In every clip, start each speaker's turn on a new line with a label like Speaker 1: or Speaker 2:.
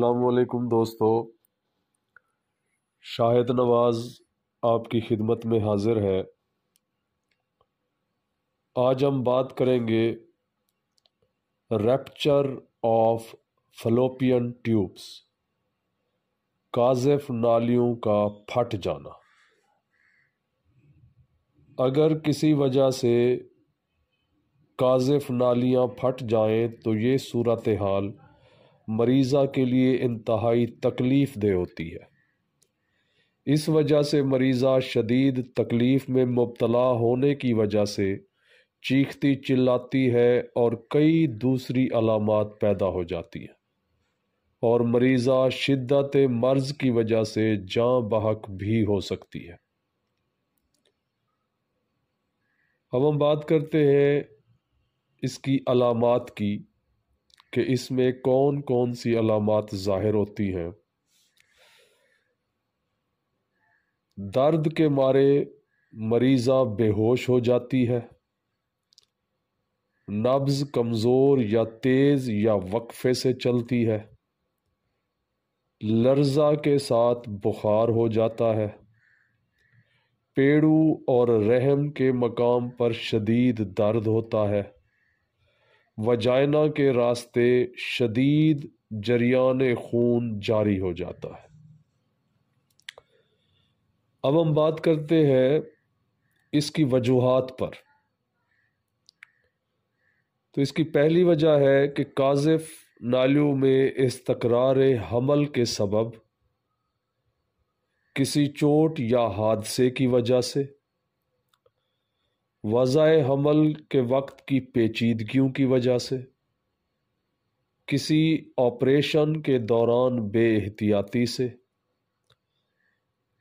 Speaker 1: वालेकुम दोस्तों शाहिद नवाज़ आपकी खिदमत में हाजिर है आज हम बात करेंगे रैप्चर ऑफ फलोपियन ट्यूब्स काजफ नालियों का फट जाना अगर किसी वजह से काजफ नालियां फट जाएं तो ये सूरत हाल मरीज़ा के लिए इंतहाई तकलीफ़ दे होती है इस वजह से मरीज़ा शदीद तकलीफ़ में मुबतला होने की वजह से चीखती चिल्लाती है और कई दूसरी अलामत पैदा हो जाती हैं और मरीज़ा शिद्दत मर्ज़ की वजह से जाँ बहक भी हो सकती है अब हम बात करते हैं इसकी अलामत की कि इसमें कौन कौन सी अलामत ज़ाहिर होती हैं दर्द के मारे मरीज़ा बेहोश हो जाती है नब्ज़ कमज़ोर या तेज़ या वक्फे से चलती है लर्जा के साथ बुखार हो जाता है पेड़ू और रहम के मकाम पर शदीद दर्द होता है वजाइना के रास्ते शदीद जरियान खून जारी हो जाता है अब हम बात करते हैं इसकी वजूहत पर तो इसकी पहली वजह है कि काजिफ नालियों में इसतकरार हमल के सबब किसी चोट या हादसे की वजह से वज़ा हमल के वक्त की पेचीदगियों की वजह से किसी ऑपरेशन के दौरान बेहतियाती से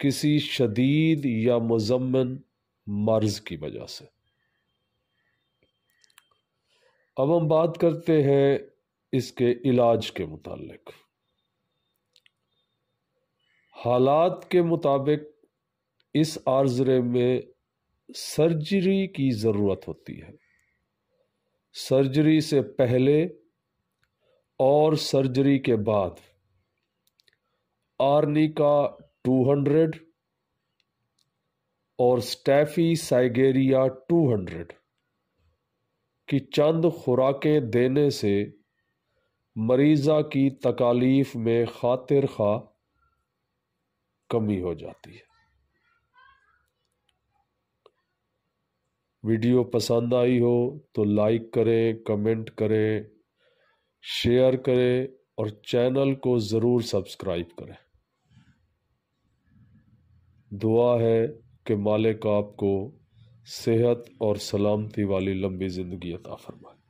Speaker 1: किसी शदीद या मजम्मन मर्ज की वजह से अब हम बात करते हैं इसके इलाज के मुतालिक हालात के मुताबिक इस आर्जरे में सर्जरी की ज़रूरत होती है सर्जरी से पहले और सर्जरी के बाद आर्निका 200 और स्टैफी साइगेरिया 200 की चंद खुराकें देने से मरीज़ा की तकालीफ में खातिर खा कमी हो जाती है वीडियो पसंद आई हो तो लाइक करें कमेंट करें शेयर करें और चैनल को ज़रूर सब्सक्राइब करें दुआ है कि मालिक आपको सेहत और सलामती वाली लंबी ज़िंदगी अता फरमाए